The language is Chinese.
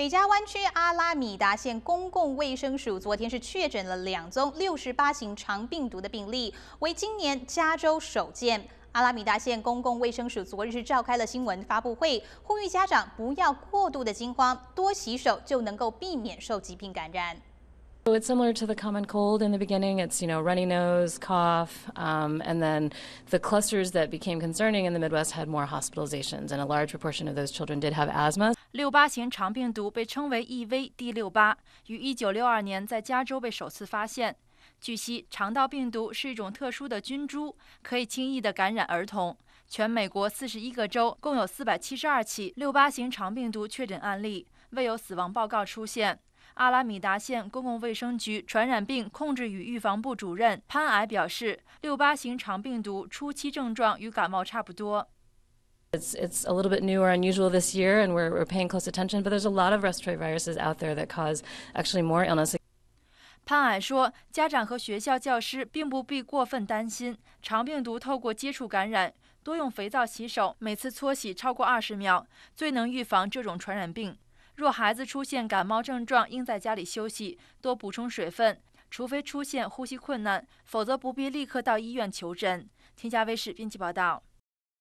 北加湾区阿拉米达县公共卫生署昨天是确诊了两宗六十八型肠病毒的病例，为今年加州首见。阿拉米达县公共卫生署昨日是召开了新闻发布会，呼吁家长不要过度的惊慌，多洗手就能够避免受疾病感染。So it's similar to the common cold in the beginning. It's, you know, runny nose, cough, um, and then the clusters that became concerning in the Midwest had more hospitalizations, and a large proportion of those children did have asthma. 六八型肠病毒被称为 EV-D 六八，于一九六二年在加州被首次发现。据悉，肠道病毒是一种特殊的菌株，可以轻易地感染儿童。全美国四十一个州共有四百七十二起六八型肠病毒确诊案例，未有死亡报告出现。阿拉米达县公共卫生局传染病控制与预防部主任潘矮表示，六八型肠病毒初期症状与感冒差不多。It's It's a little bit new or unusual this year, and we're we're paying close attention. But there's a lot of respiratory viruses out there that cause actually more illness. 潘矮说，家长和学校教师并不必过分担心肠病毒透过接触感染。多用肥皂洗手，每次搓洗超过二十秒，最能预防这种传染病。若孩子出现感冒症状，应在家里休息，多补充水分，除非出现呼吸困难，否则不必立刻到医院求诊。《天下卫视》编辑报道。